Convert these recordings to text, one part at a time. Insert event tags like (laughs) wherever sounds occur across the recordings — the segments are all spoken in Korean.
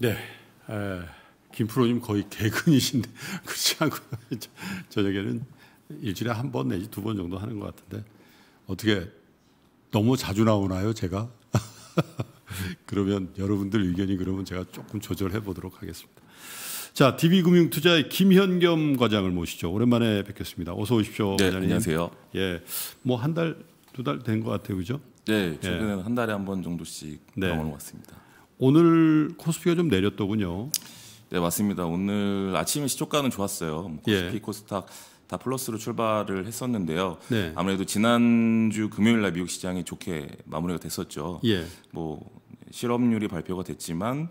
네. 에, 김프로님 거의 개근이신데 (laughs) 그렇지 않고 저녁에는 일주일에 한 번 내지 두 번 정도 하는 것 같은데 어떻게 너무 자주 나오나요 제가? (laughs) 그러면 여러분들 의견이 그러면 제가 조금 조절해 보도록 하겠습니다. 자, DB금융투자의 김현겸 과장을 모시죠. 오랜만에 뵙겠습니다. 어서 오십시오. 네, 과장님. 안녕하세요. 예, 뭐 한 달, 두 달 된 것 같아요, 그죠? 네, 예. 최근에는 예. 한 달에 한 번 정도씩 네. 병원 습니다 오늘 코스피가 좀 내렸더군요. 네 맞습니다. 오늘 아침 시초가는 좋았어요. 뭐 예. 코스피, 예. 코스닥 다 플러스로 출발을 했었는데요. 네. 아무래도 지난주 금요일 날 미국 시장이 좋게 마무리가 됐었죠. 예. 뭐 실업률이 발표가 됐지만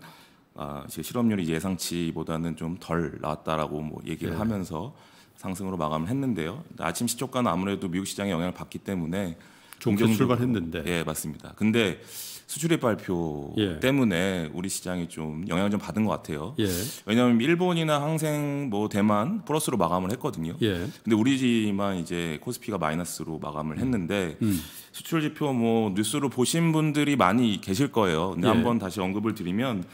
아, 이제 실업률이 예상치보다는 좀 덜 나왔다라고 뭐 얘기를 예. 하면서 상승으로 마감을 했는데요. 아침 시초가는 아무래도 미국 시장의 영향을 받기 때문에 종종 출발했는데. 뭐. 예, 맞습니다. 근데 수출입 발표 예. 때문에 우리 시장이 좀 영향을 좀 받은 것 같아요. 예. 왜냐하면 일본이나 항생 뭐 대만 플러스로 마감을 했거든요. 예. 근데 우리만 지 이제 코스피가 마이너스로 마감을 음. 했는데 음. 수출 지표 뭐 뉴스로 보신 분들이 많이 계실 거예요. 근데 예. 한번 다시 언급을 드리면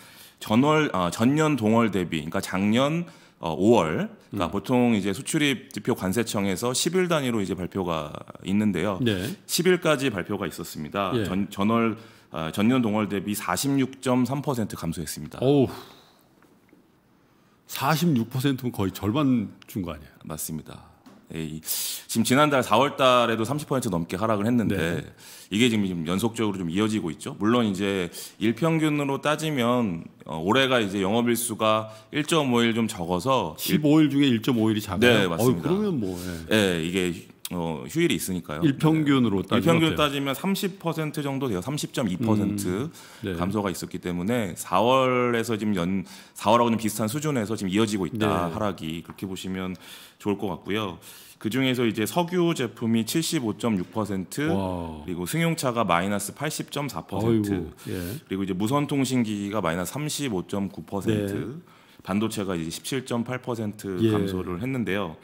전월 아, 전년 동월 대비 그러니까 작년 어, 5월 그러니까 음. 보통 이제 수출입 지표 관세청에서 10일 단위로 이제 발표가 있는데요. 네. 10일까지 발표가 있었습니다. 예. 전, 전월 어, 전년 동월 대비 46.3% 감소했습니다. 어우. 46%면 거의 절반 준 거 아니에요? 맞습니다. 예, 지금 지난달 4월 달에도 30% 넘게 하락을 했는데 네. 이게 지금 연속적으로 좀 이어지고 있죠. 물론 이제 일평균으로 따지면 어, 올해가 이제 영업일 수가 1.5일 좀 적어서 15일 중에 1.5일이 작아요. 네, 맞습니다. 어이, 그러면 뭐 예. 네, 이게 어, 휴일이 있으니까요. 일평균으로 네. 일평균 따지면 30% 정도 돼요. 30.2% 음, 네. 감소가 있었기 때문에 4월에서 지금 연 4월하고 좀 비슷한 수준에서 지금 이어지고 있다 네. 하락이 그렇게 보시면 좋을 것 같고요. 그 중에서 이제 석유 제품이 75.6% 와. 그리고 승용차가 마이너스 80.4% 예. 그리고 이제 무선통신기기가 마이너스 35.9% 예. 반도체가 이제 17.8% 예. 감소를 했는데요.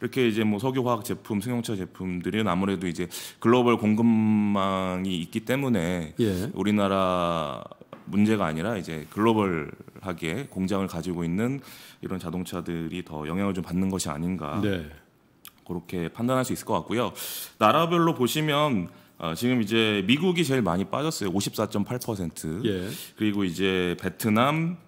이렇게 이제 뭐 석유화학 제품, 승용차 제품들은 아무래도 이제 글로벌 공급망이 있기 때문에 예. 우리나라 문제가 아니라 이제 글로벌하게 공장을 가지고 있는 이런 자동차들이 더 영향을 좀 받는 것이 아닌가 네. 그렇게 판단할 수 있을 것 같고요. 나라별로 보시면 어, 지금 이제 미국이 제일 많이 빠졌어요. 54.8%. 예. 그리고 이제 베트남,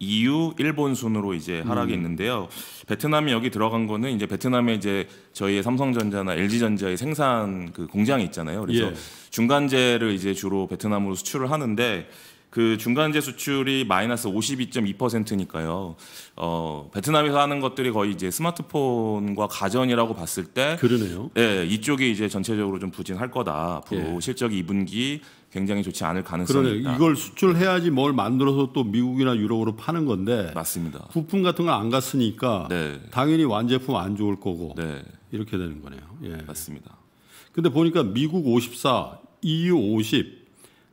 EU, 일본 순으로 이제 하락이 음. 있는데요. 베트남이 여기 들어간 거는 이제 베트남에 이제 저희의 삼성전자나 LG전자의 생산 그 공장이 있잖아요. 그래서 예. 중간재를 이제 주로 베트남으로 수출을 하는데 그 중간재 수출이 마이너스 52.2%니까요. 어, 베트남에서 하는 것들이 거의 이제 스마트폰과 가전이라고 봤을 때 그러네요. 예, 이쪽이 이제 전체적으로 좀 부진할 거다. 앞으로 예. 실적이 2분기 굉장히 좋지 않을 가능성이 그러네. 있다. 이걸 수출해야지 뭘 만들어서 또 미국이나 유럽으로 파는 건데 맞습니다. 부품 같은 거 안 갔으니까 네. 당연히 완제품 안 좋을 거고 네. 이렇게 되는 거네요. 예. 맞습니다. 근데 보니까 미국 54, EU 50,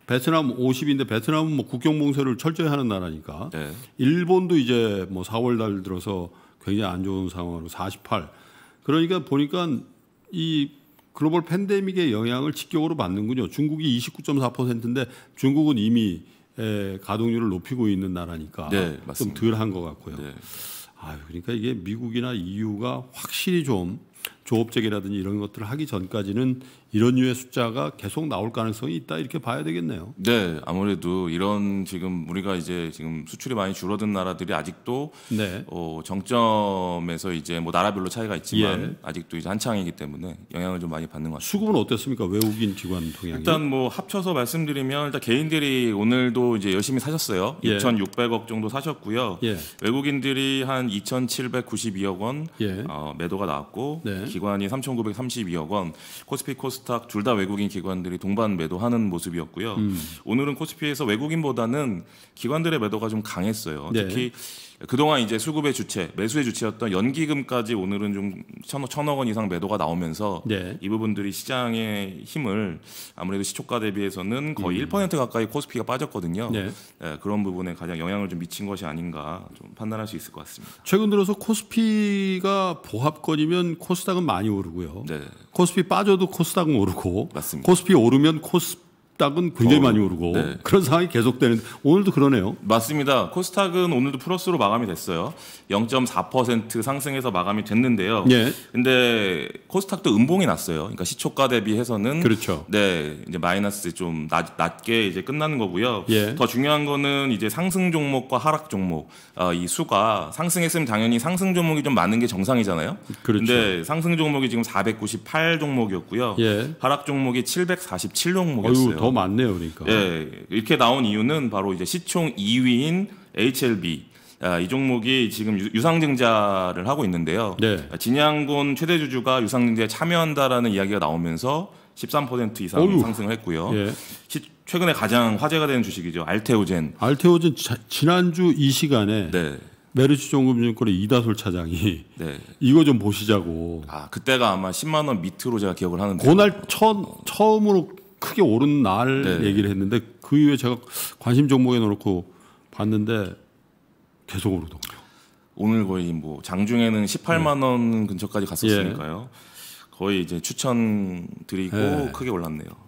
베트남 50인데 베트남은 뭐 국경 봉쇄를 철저히 하는 나라니까 네. 일본도 이제 뭐 4월 달 들어서 굉장히 안 좋은 상황으로 48. 그러니까 보니까 이 글로벌 팬데믹의 영향을 직격으로 받는군요. 중국이 29.4%인데 중국은 이미 에, 가동률을 높이고 있는 나라니까 네, 좀 덜한 것 같고요. 네. 아 그러니까 이게 미국이나 EU가 확실히 좀 조업적이라든지 이런 것들을 하기 전까지는 이런 유의 숫자가 계속 나올 가능성이 있다 이렇게 봐야 되겠네요. 네, 아무래도 이런 지금 우리가 이제 지금 수출이 많이 줄어든 나라들이 아직도 네. 어, 정점에서 이제 뭐 나라별로 차이가 있지만 예. 아직도 이제 한창이기 때문에 영향을 좀 많이 받는 것같습니 수급은 어땠습니까? 외국인 기관 동향이? 일단 뭐 합쳐서 말씀드리면 일단 개인들이 오늘도 이제 열심히 사셨어요. 예. 2,600억 정도 사셨고요. 예. 외국인들이 한 2,792억 원 예. 어, 매도가 나왔고 네. 기관이 3,932억 원, 코스피 코스 코스닥 둘다 외국인 기관들이 동반 매도하는 모습이었고요. 음. 오늘은 코스피에서 외국인보다는 기관들의 매도가 좀 강했어요. 네. 특히 그동안 이제 수급의 주체, 매수의 주체였던 연기금까지 오늘은 좀 천억, 천억 원 이상 매도가 나오면서 네. 이 부분들이 시장의 힘을 아무래도 시초가 대비해서는 거의 음. 1% 가까이 코스피가 빠졌거든요. 네. 네, 그런 부분에 가장 영향을 좀 미친 것이 아닌가 좀 판단할 수 있을 것 같습니다. 최근 들어서 코스피가 보합권이면 코스닥은 많이 오르고요. 네. 코스피 빠져도 코스닥은 오르고 맞습니다. 코스피 오르면 코스 코스닥은 굉장히 어, 많이 오르고 네. 그런 상황이 계속되는데 오늘도 그러네요. 맞습니다. 코스닥은 오늘도 플러스로 마감이 됐어요. 0.4% 상승해서 마감이 됐는데요. 예. 근데 코스닥도 음봉이 났어요. 그러니까 시초가 대비해서는 그렇죠. 네, 이제 마이너스 좀 낮, 낮게 이제 끝나는 거고요. 예. 더 중요한 거는 이제 상승 종목과 하락 종목 어, 이 수가 상승했으면 당연히 상승 종목이 좀 많은 게 정상이잖아요. 그렇죠. 근데 상승 종목이 지금 498 종목이었고요. 예. 하락 종목이 747 종목이었어요. 더 많네요, 그러니까. 예, 이렇게 나온 이유는 바로 이제 시총 2위인 HLB 아, 이 종목이 지금 유, 상증자를 하고 있는데요. 네. 아, 진양군 최대 주주가 유상증자에 참여한다라는 이야기가 나오면서 13% 이상 어휴. 상승을 했고요. 예. 시, 최근에 가장 화제가 되는 주식이죠. 알테오젠. 알테오젠 자, 지난주 이 시간에 네. 메르츠 종금융권의 이다솔 차장이 네. 이거 좀 보시자고. 아 그때가 아마 10만 원 밑으로 제가 기억을 하는데. 그날 처, 처음으로 크게 오른 날 네. 얘기를 했는데 그 이후에 제가 관심 종목에 넣어놓고 봤는데 계속 오르더군요. 오늘 거의 뭐 장중에는 18만 원 네. 근처까지 갔었으니까요. 예. 거의 이제 추천 드리고 네. 크게 올랐네요.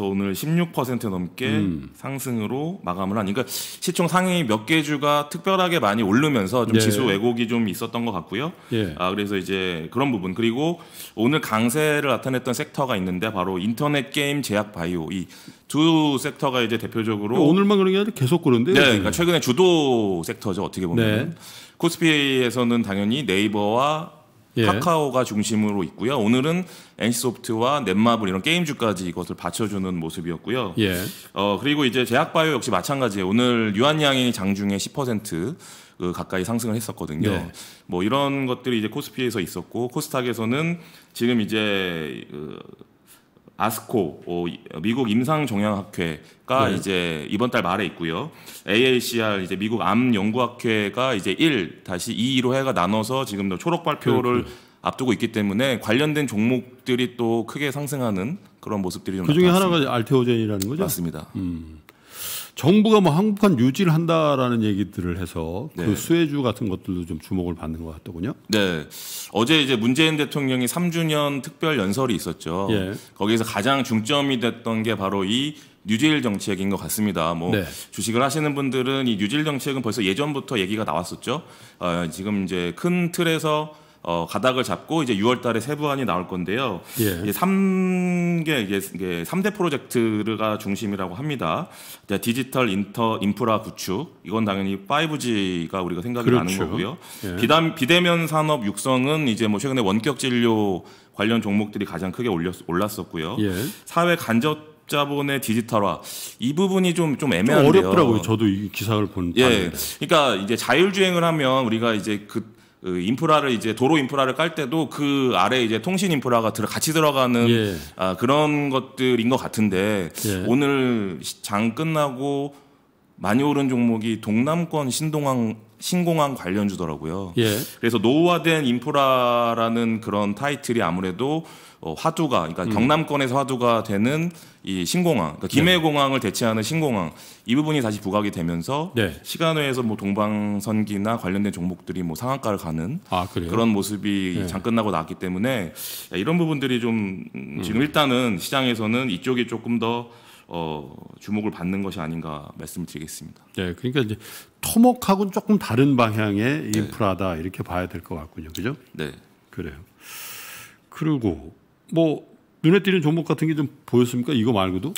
그래서 오늘 16% 넘게 음. 상승으로 마감을 한. 그러니까 시총 상위 몇 개 주가 특별하게 많이 오르면서 좀 예. 지수 왜곡이 좀 있었던 것 같고요. 예. 아 그래서 이제 그런 부분 그리고 오늘 강세를 나타냈던 섹터가 있는데 바로 인터넷 게임, 제약 바이오 이 두 섹터가 이제 대표적으로 오늘만 그런 게 아니라 계속 그런데. 네, 그러니까 최근에 주도 섹터죠 어떻게 보면. 네. 코스피에서는 당연히 네이버와 예. 카카오가 중심으로 있고요. 오늘은 NC소프트와 넷마블 이런 게임주까지 이것을 받쳐주는 모습이었고요. 예. 어 그리고 이제 제약바이오 역시 마찬가지예요. 오늘 유한양이 장중에 10% 그 가까이 상승을 했었거든요. 네. 뭐 이런 것들이 이제 코스피에서 있었고 코스닥에서는 지금 이제 그 아스코 어, 미국 임상종양학회가 네. 이제 이번 달 말에 있고요. AACR 이제 미국 암연구학회가 이제 1 2, 로 해가 나눠서 지금 초록 발표를 네. 앞두고 있기 때문에 관련된 종목들이 또 크게 상승하는 그런 모습들이 좀 그중에 나타났습니다. 하나가 알테오젠이라는 거죠? 맞습니다. 음. 정부가 뭐 한국판 유지를 한다라는 얘기들을 해서 그 네. 수혜주 같은 것들도 좀 주목을 받는 것 같더군요. 네. 어제 이제 문재인 대통령이 3주년 특별 연설이 있었죠. 예. 거기에서 가장 중점이 됐던 게 바로 이 뉴딜 정책인 것 같습니다. 뭐 네. 주식을 하시는 분들은 이 뉴딜 정책은 벌써 예전부터 얘기가 나왔었죠. 어, 지금 이제 큰 틀에서 어, 가닥을 잡고 이제 6월달에 세부안이 나올 건데요. 예. 이게 3개 이게, 이 3대 프로젝트가 중심이라고 합니다. 디지털 인터 인프라 구축 이건 당연히 5G가 우리가 생각이 그렇죠. 나는 거고요. 예. 비담, 비대면 산업 육성은 이제 뭐 최근에 원격 진료 관련 종목들이 가장 크게 올렸, 올랐었고요. 예. 사회 간접 자본의 디지털화 이 부분이 좀 좀 애매한데요. 좀 어렵더라고요. 저도 이 기사를 본. 예, 반응에. 그러니까 이제 자율주행을 하면 우리가 이제 그그 인프라를 이제 도로 인프라를 깔 때도 그 아래 이제 통신 인프라가 들어 같이 들어가는 예. 아, 그런 것들인 것 같은데 예. 오늘 장 끝나고 많이 오른 종목이 동남권 신동항 신공항 관련주더라고요. 예. 그래서 노후화된 인프라라는 그런 타이틀이 아무래도 어, 화두가 그러니까 음. 경남권에서 화두가 되는 이 신공항 그러니까 김해공항을 네. 대체하는 신공항 이 부분이 다시 부각이 되면서 네. 시간 외에서 뭐 동방선기나 관련된 종목들이 뭐 상한가를 가는 아, 그런 모습이 네. 장 끝나고 나왔기 때문에 야, 이런 부분들이 좀 음. 지금 음. 일단은 시장에서는 이쪽이 조금 더 어, 주목을 받는 것이 아닌가 말씀드리겠습니다. 네, 그러니까 이제 토목하고 조금 다른 방향의 네. 인프라다 네. 이렇게 봐야 될 것 같군요, 그죠? 네, 그래요. 그리고 뭐 눈에 띄는 종목 같은 게 좀 보였습니까? 이거 말고도?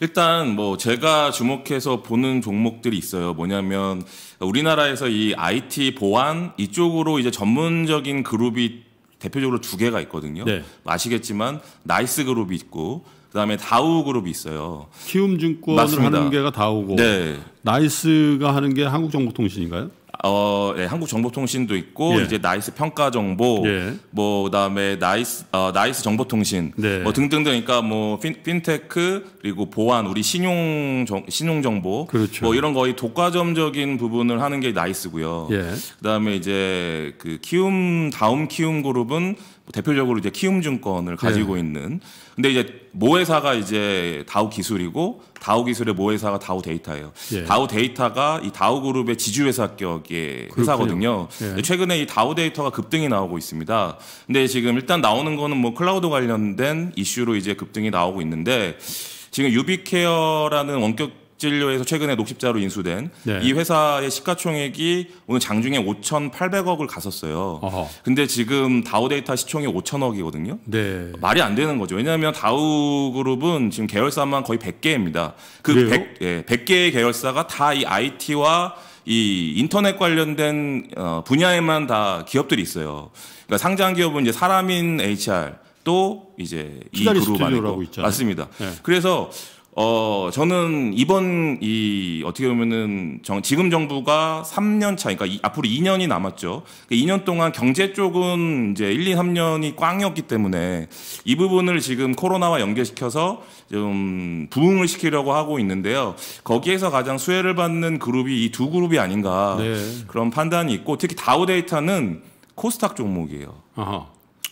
일단 뭐 제가 주목해서 보는 종목들이 있어요. 뭐냐면 우리나라에서 이 IT 보안 이쪽으로 이제 전문적인 그룹이 대표적으로 두 개가 있거든요. 네. 아시겠지만 나이스 그룹이 있고 그다음에 다우 그룹이 있어요. 키움증권을 맞습니다. 하는 게가 다우고 네. 나이스가 하는 게 한국정보통신인가요? 어, 네, 예, 한국정보통신도 있고 예. 이제 나이스 평가 정보, 예. 뭐 그다음에 나이스 어, 나이스 정보통신, 네. 뭐 등등등. 그러니까 뭐 핀, 핀테크 그리고 보안, 우리 신용 정, 신용 정보, 그렇죠. 뭐 이런 거의 독과점적인 부분을 하는 게 나이스고요. 예. 그다음에 이제 그 키움 다음 키움 그룹은 대표적으로 이제 키움증권을 가지고 예. 있는. 근데 이제 모회사가 이제 다우 기술이고 다우 기술의 모회사가 다우 데이터예요. 예. 다우 데이터가 이 다우 그룹의 지주회사격의 회사거든요. 예. 최근에 이 다우 데이터가 급등이 나오고 있습니다. 근데 지금 일단 나오는 거는 뭐 클라우드 관련된 이슈로 이제 급등이 나오고 있는데 지금 유비케어라는 원격 진료에서 최근에 녹십자로 인수된 네. 이 회사의 시가총액이 오늘 장중에 5,800억을 갔었어요. 어허. 근데 지금 다우데이터 시총이 5,000억이거든요. 네. 말이 안 되는 거죠. 왜냐하면 다우그룹은 지금 계열사만 거의 100개입니다. 그그 100, 예, 100개의 계열사가 다 이 IT와 이 인터넷 관련된 어, 분야에만 다 기업들이 있어요. 그러니까 상장 기업은 이제 사람인 HR 또 이제 이 그룹 안에 맞습니다. 네. 그래서 어, 저는 이번 이 어떻게 보면은 정, 지금 정부가 3년 차, 그러니까 이, 앞으로 2년이 남았죠. 그 2년 동안 경제 쪽은 이제 1, 2, 3년이 꽝이었기 때문에 이 부분을 지금 코로나와 연계시켜서 좀 부흥을 시키려고 하고 있는데요. 거기에서 가장 수혜를 받는 그룹이 이 두 그룹이 아닌가 네. 그런 판단이 있고 특히 다우 데이터는 코스닥 종목이에요. 아하.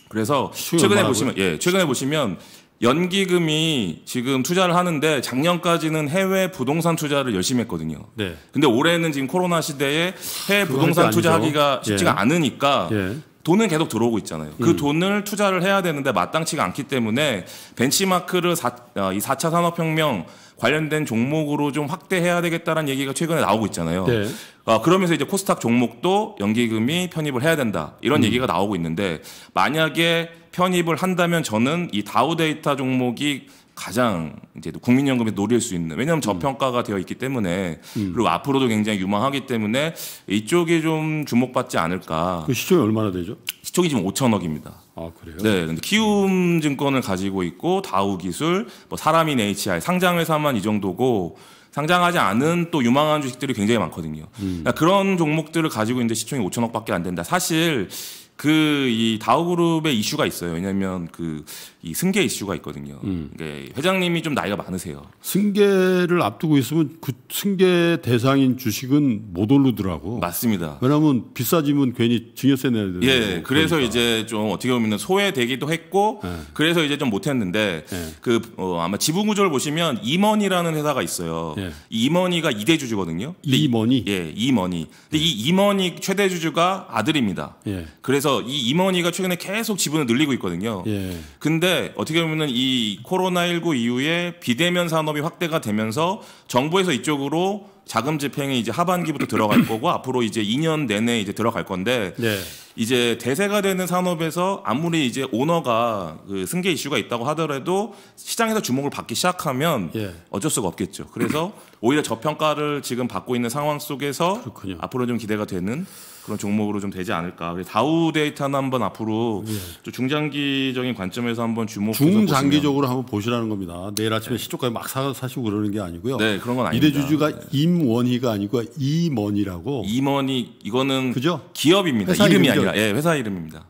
그래서 최근에 보시면 예, 최근에 보시면 연기금이 지금 투자를 하는데 작년까지는 해외 부동산 투자를 열심히 했거든요. 네. 근데 올해는 지금 코로나 시대에 해외 부동산 투자하기가 예. 쉽지가 예. 않으니까 예. 돈은 계속 들어오고 있잖아요. 그 음. 돈을 투자를 해야 되는데 마땅치가 않기 때문에 벤치마크를 4, 어, 이 4차 산업혁명 관련된 종목으로 좀 확대해야 되겠다는 얘기가 최근에 나오고 있잖아요. 네. 아, 그러면서 이제 코스닥 종목도 연기금이 편입을 해야 된다 이런 음. 얘기가 나오고 있는데 만약에 편입을 한다면 저는 이 다우 데이터 종목이 가장 이제 국민연금에 노릴 수 있는 왜냐하면 저평가가 되어 있기 때문에 음. 그리고 앞으로도 굉장히 유망하기 때문에 이쪽이 좀 주목받지 않을까. 그 시총이 얼마나 되죠? 시총이 지금 5천억입니다. 아 그래요? 네, 근데 키움 증권을 가지고 있고 다우 기술, 뭐 사람인 HI 상장 회사만 이 정도고 상장하지 않은 또 유망한 주식들이 굉장히 많거든요. 음. 그러니까 그런 종목들을 가지고 있는데 시총이 5천억밖에 안 된다. 사실 그이 다우그룹의 이슈가 있어요. 왜냐하면 그 이 승계 이슈가 있거든요. 음. 네, 회장님이 좀 나이가 많으세요. 승계를 앞두고 있으면 그 승계 대상인 주식은 못 오르더라고. 맞습니다. 왜냐하면 비싸지면 괜히 증여세 내야 되는. 예, 그래서 그러니 이제 좀 어떻게 보면 소외되기도 했고, 네. 그래서 이제 좀 못했는데 네. 그 어, 아마 지분 구조를 보시면 이머니라는 회사가 있어요. 예. 이 이머니가 이대 주주거든요. 이머니. 예, 이머니. 근데 이 이머니 최대 주주가 아들입니다. 예. 그래서 그래서 이 임원위가 최근에 계속 지분을 늘리고 있거든요. 예. 근데 어떻게 보면은 이 코로나19 이후에 비대면 산업이 확대가 되면서 정부에서 이쪽으로 자금 집행이 이제 하반기부터 들어갈 (clears throat) 거고 앞으로 이제 2년 내내 이제 들어갈 건데 네. 이제 대세가 되는 산업에서 아무리 이제 오너가 그 승계 이슈가 있다고 하더라도 시장에서 주목을 받기 시작하면 예. 어쩔 수가 없겠죠. 그래서 (clears throat) 오히려 저평가를 지금 받고 있는 상황 속에서 그렇군요. 앞으로 좀 기대가 되는 그런 종목으로 좀 되지 않을까. 다우 데이터는 한번 앞으로 예. 중장기적인 관점에서 한번 주목 중장기적으로 보시면. 한번 보시라는 겁니다. 내일 아침에 네. 시초까막 사, 사시고 그러는 게 아니고요. 네, 그런 건 아닙니다. 미래주주가 네. 임원희가 아니고 임원이라고. 임원이 이거는 그죠? 기업입니다. 이름이 이름이죠? 아니라 예, 회사 이름입니다.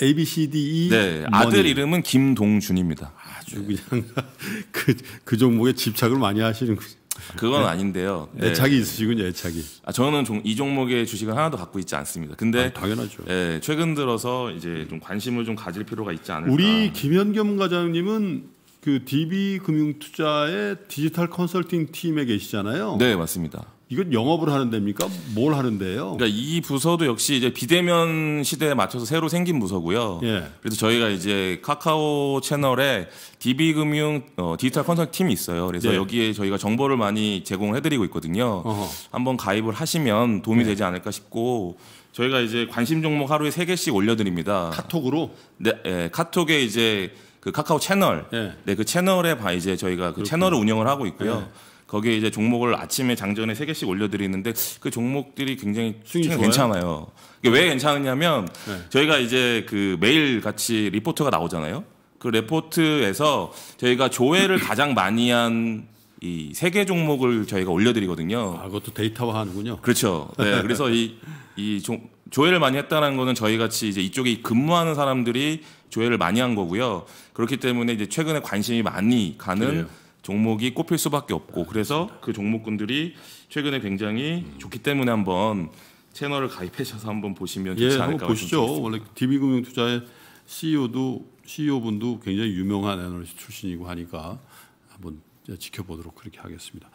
A B C D E 네, 아들 이름은 김동준입니다. 아주 그냥 그그 (laughs) 그 종목에 집착을 많이 하시는군요. 그건 네. 아닌데요. 네. 애착이 있으시군요, 애착이. 아, 저는 종, 이 종목의 주식을 하나도 갖고 있지 않습니다. 근데 아, 당연하죠. 예, 최근 들어서 이제 좀 관심을 좀 가질 필요가 있지 않을까. 우리 김현겸 과장님은 그 DB 금융투자의 디지털 컨설팅 팀에 계시잖아요. 네, 맞습니다. 이건 영업을 하는 데입니까? 뭘 하는데요? 그러니까 이 부서도 역시 이제 비대면 시대에 맞춰서 새로 생긴 부서고요. 예. 그래서 저희가 이제 카카오 채널에 DB금융 어, 디지털 컨설팅 팀이 있어요. 그래서 예. 여기에 저희가 정보를 많이 제공을 해드리고 있거든요. 어허. 한번 가입을 하시면 도움이 예. 되지 않을까 싶고 저희가 이제 관심 종목 하루에 세 개씩 올려드립니다. 카톡으로? 네, 예, 카톡에 이제 그 카카오 채널, 예. 네, 그 채널에 봐 이제 저희가 그 그렇구나. 채널을 운영을 하고 있고요. 예. 거기에 이제 종목을 아침에 장전에 세 개씩 올려드리는데 그 종목들이 굉장히 수익이 괜찮아요. 이게 왜 괜찮으냐면 네. 저희가 이제 그 매일 같이 리포트가 나오잖아요. 그 레포트에서 저희가 조회를 (clears throat) 가장 많이 한 이 세 개 종목을 저희가 올려드리거든요. 아, 그것도 데이터화 하는군요. 그렇죠. 네. (laughs) 그래서 이, 이 조, 조회를 많이 했다는 거는 저희 같이 이제 이쪽에 근무하는 사람들이 조회를 많이 한 거고요. 그렇기 때문에 이제 최근에 관심이 많이 가는 그래요. 종목이 꼽힐 수밖에 없고 그래서 그 종목군들이 최근에 굉장히 음. 좋기 때문에 한번 채널을 가입하셔서 한번 보시면 예, 좋지 예, 않을까 보시죠. 원래 DB금융투자의 CEO도 CEO분도 굉장히 유명한 애널리스트 출신이고 하니까 한번 지켜보도록 그렇게 하겠습니다.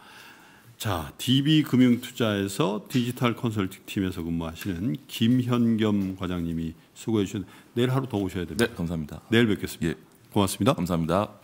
자, DB금융투자에서 디지털 컨설팅 팀에서 근무하시는 김현겸 과장님이 수고해 주신 내일 하루 더 오셔야 됩니다. 네, 감사합니다. 내일 뵙겠습니다. 예. 고맙습니다. 감사합니다.